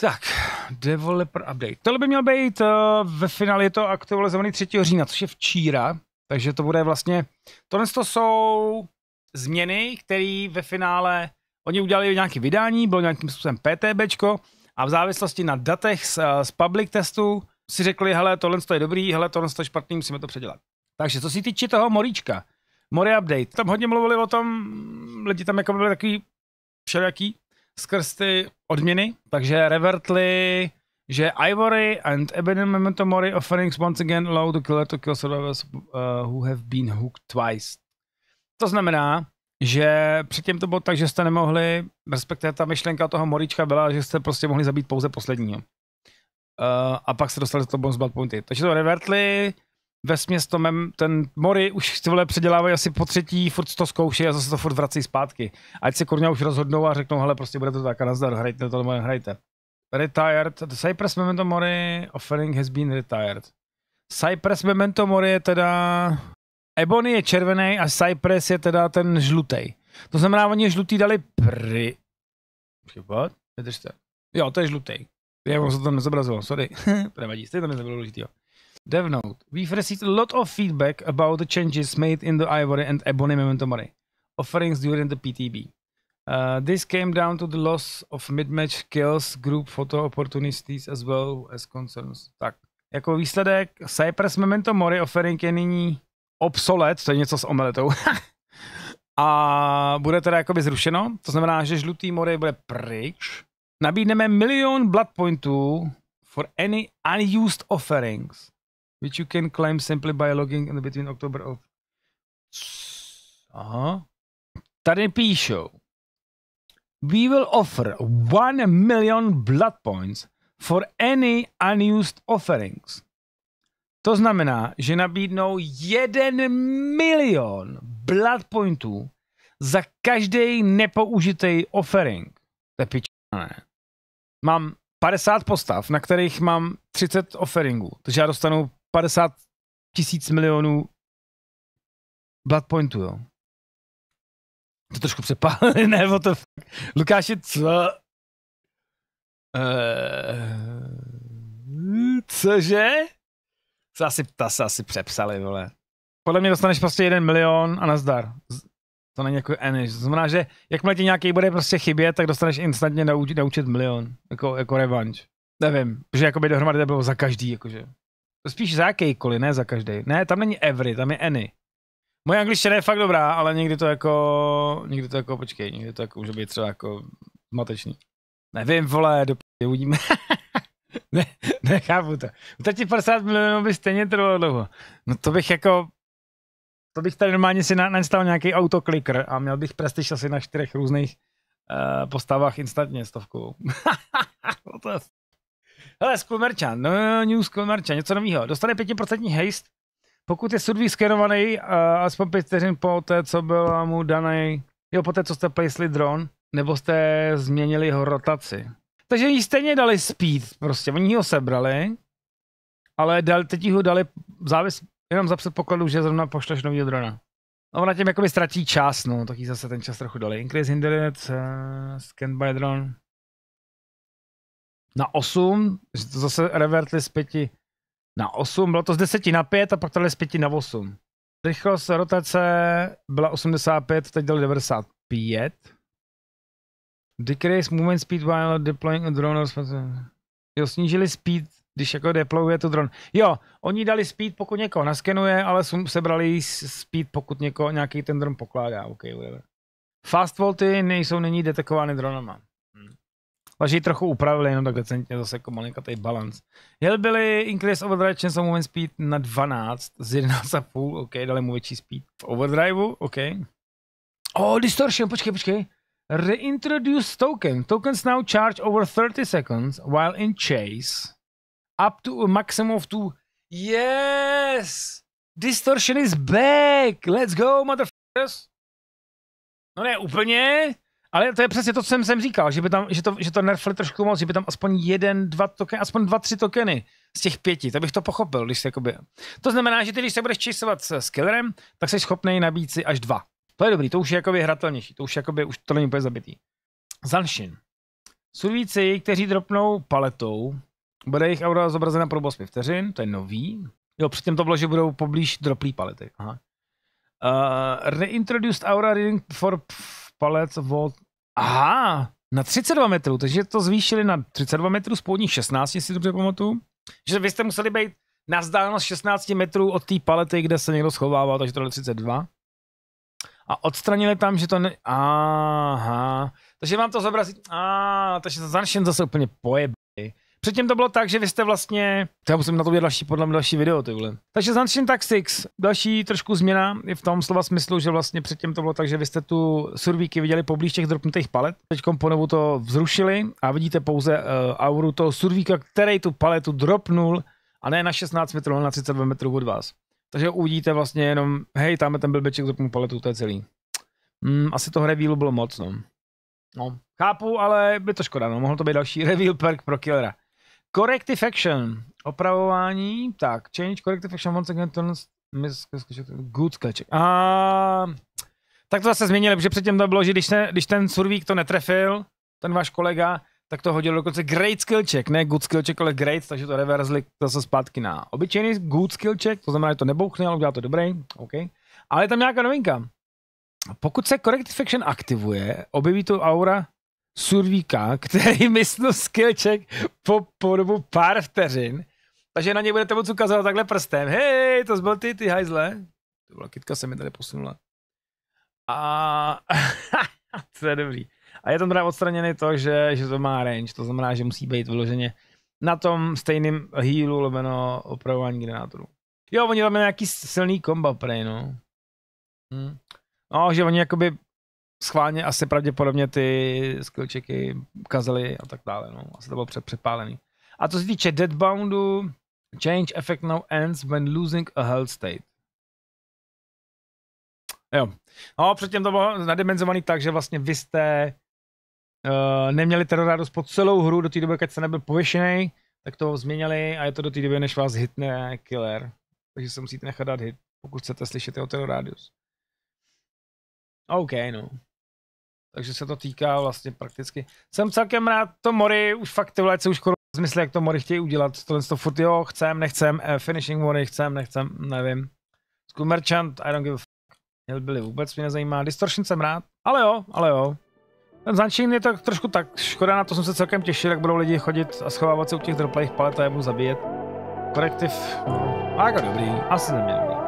Tak, developer update. Tohle by měl být, uh, ve finále je to aktualizovaný 3. října, což je včíra, takže to bude vlastně, tohle to jsou změny, které ve finále, oni udělali nějaké vydání, bylo nějakým způsobem PTBčko a v závislosti na datech z, eh, z public testu si řekli, hele, tohle je dobrý, hele, tohle je špatný, musíme to předělat. Takže co si týče toho Moríčka, Mori Update, tam hodně mluvili o tom, lidi tam jako byli takový všelijaký, skrz ty odměny, takže revertly, že Ivory and Ebony Memento Mori offerings once again allow the killer to kill survivors uh, who have been hooked twice. To znamená, že předtím to bylo tak, že jste nemohli, respektive ta myšlenka toho Morička byla, že jste prostě mohli zabít pouze posledního. Uh, a pak se dostali do toho bonus blood pointy. Takže to revertly, ve s Tomem, ten Mori už vole předělávají asi po třetí, furt to zkouší a zase to furt vrací zpátky. Ať se kurňa už rozhodnou a řeknou, hele, prostě bude to tak a nazdar, hrajte to, hrajte. Retired, the Cypress Memento Mori offering has been retired. Cypress Memento Mori je teda... Ebony je červený a Cypress je teda ten žlutý. To znamená, oni žlutý dali pry... Chyba? Vydržte. Jo, to je žlutý. Já vám se to nezobrazilo, sorry. to nevadí, stejně to nebylo důležitý. DevNote. We've received a lot of feedback about the changes made in the Ivory and Ebony Mementomary offerings during the PTB. Uh, this came down to the loss of mid-match kills, group photo opportunities as well as concerns. Tak, jako výsledek Cypress Memento Mori offering je nyní obsolet, to je něco s omeletou. a bude teda jakoby zrušeno, to znamená, že žlutý mori bude pryč. Nabídneme milion blood pointů for any unused offerings which you can claim simply by logging in between October of... Aha. Tady píšou. We will offer 1 million blood points for any unused offerings. To znamená, že nabídnou 1 milion blood pointů za každý nepoužitý offering. To je pičané. Mám 50 postav, na kterých mám 30 offeringů, takže já dostanu 50 tisíc milionů pointů, jo. To trošku přepálili, ne, what the fuck. Lukáši, co? Eee, eh, cože? Co asi, ta se asi přepsali, vole. Podle mě dostaneš prostě jeden milion a nazdar. To není jako any. To znamená, že jakmile ti nějaký bude prostě chybět, tak dostaneš instantně na, účet milion. Jako, jako revanč. Nevím, protože jakoby dohromady to bylo za každý, jakože. Spíš za jakýkoliv, ne za každý. Ne, tam není every, tam je any. Moje angličtina je fakt dobrá, ale někdy to jako, někdy to jako, počkej, někdy to jako může být třeba jako matečný. Nevím, vole, do p... uvidíme. ne, nechápu to. Utratit 50 milionů by stejně trvalo dlouho. No to bych jako, to bych tady normálně si nastavil nějaký autoklikr a měl bych prestiž asi na čtyřech různých uh, postavách instantně stovkou. Hele, Skulmerča, no, no, no New Skulmerča, něco nového. Dostane 5% haste, pokud je sudví skenovaný uh, aspoň 5 vteřin po té, co byl mu daný, jo, po té, co jste placeli dron, nebo jste změnili jeho rotaci. Takže jí stejně dali speed, prostě, oni ho sebrali, ale dal, teď ho dali závis jenom za předpokladu, že zrovna pošleš nový drona. No ona tím jakoby ztratí čas, no, tak jí zase ten čas trochu dali. Increase hindrance, uh, scan by drone na 8, že to zase revertli z 5 na 8, bylo to z 10 na 5 a pak tady z 5 na 8. Rychlost rotace byla 85, teď dali 95. Decrease movement speed while deploying a drone. Jo, snížili speed, když jako deployuje to dron. Jo, oni dali speed, pokud někoho naskenuje, ale sebrali speed, pokud někoho, nějaký ten dron pokládá. Okay, whatever. Fast volty nejsou nyní detekovány dronama. Vlastně ji trochu upravili, jenom tak decentně zase jako malinkatý balans. byli Increase Overdrive of Moment Speed na 12 z 11,5, OK, dali mu větší speed v overdriveu, OK. Oh, distortion, počkej, počkej. Reintroduce token. Tokens now charge over 30 seconds while in chase. Up to a maximum of two. Yes! Distortion is back! Let's go, motherfuckers! No ne, úplně, ale to je přesně to, co jsem, jsem říkal, že, by tam, že, to, že to nerfli trošku moc, že by tam aspoň jeden, dva tokeny, aspoň dva, tři tokeny z těch pěti, to bych to pochopil. Když se, jakoby... To znamená, že ty, když se budeš čistovat s killerem, tak jsi schopný nabít si až dva. To je dobrý, to už je jakoby hratelnější, to už, jakoby, už to není úplně zabitý. Zanshin. Survíci, kteří dropnou paletou, bude jejich aura zobrazena pro 8 vteřin, to je nový. Jo, předtím to bylo, že budou poblíž droplý palety. Aha. Uh, reintroduced aura reading for palec od... Aha, na 32 metrů, takže to zvýšili na 32 metrů z 16, jestli dobře pamatuju. Že vy jste museli být na vzdálenost 16 metrů od té palety, kde se někdo schovával, takže to je 32. A odstranili tam, že to ne... Aha. Takže mám to zobrazí... A, takže to zase úplně pojebí. Předtím to bylo tak, že vy jste vlastně, to já musím na to udělat další, podle mě další video, ty vole. Takže Sunshine Tactics, další trošku změna je v tom slova smyslu, že vlastně předtím to bylo tak, že vy jste tu survíky viděli poblíž těch dropnutých palet. Teď ponovu to vzrušili a vidíte pouze uh, auru toho survíka, který tu paletu dropnul a ne na 16 metrů, ale na 32 metrů od vás. Takže uvidíte vlastně jenom, hej, tam je ten blbeček dropnul paletu, to je celý. Mm, asi to revealu bylo moc, no. No, chápu, ale by to škoda, no. Mohl to být další reveal perk pro killera. Corrective action. Opravování. Tak, change corrective action once again turns good sketch. A tak to zase změnili, protože předtím to bylo, že když ten, když ten survík to netrefil, ten váš kolega, tak to hodil dokonce great skill check, ne good skill check, ale great, takže to reverzli zase zpátky na obyčejný good skill check, to znamená, že to nebouchne, ale udělá to dobrý, OK. Ale je tam nějaká novinka. Pokud se corrective action aktivuje, objeví tu aura Survíka, který mysnul skillček po, po dobu pár vteřin. Takže na něj budete moc ukazovat takhle prstem. Hej, to byl ty, ty hajzle. To byla kytka, se mi tady posunula. A to je dobrý. A je tam teda odstraněný to, že, že to má range, to znamená, že musí být vyloženě na tom stejným healu, lomeno opravování generátorů. Jo, oni tam nějaký silný komba prej, no. Hm. No, že oni jakoby schválně asi pravděpodobně ty skillčeky kazely a tak dále, no. Asi to bylo před, předpálený. A co se týče Deadboundu, change effect now ends when losing a health state. Jo. No, předtím to bylo nadimenzovaný tak, že vlastně vy jste uh, neměli terorádost po celou hru do té doby, když jste nebyl pověšený, tak to změnili a je to do té doby, než vás hitne killer. Takže se musíte nechat dát hit, pokud chcete slyšet jeho terorádius. OK, no takže se to týká vlastně prakticky. Jsem celkem rád, to Mori už fakt ty se už skoro zmysle, jak to Mori chtějí udělat. Tohle to furt jo, chcem, nechcem, eh, finishing Mori, chcem, nechcem, nevím. Skull Merchant, I don't give a fuck. Hillbilly vůbec mě nezajímá. Distortion jsem rád, ale jo, ale jo. Ten Zančín je to trošku tak, škoda na to jsem se celkem těšil, jak budou lidi chodit a schovávat se u těch droplejch palet a je budu zabíjet. Korektiv, no, jako dobrý, asi neměl.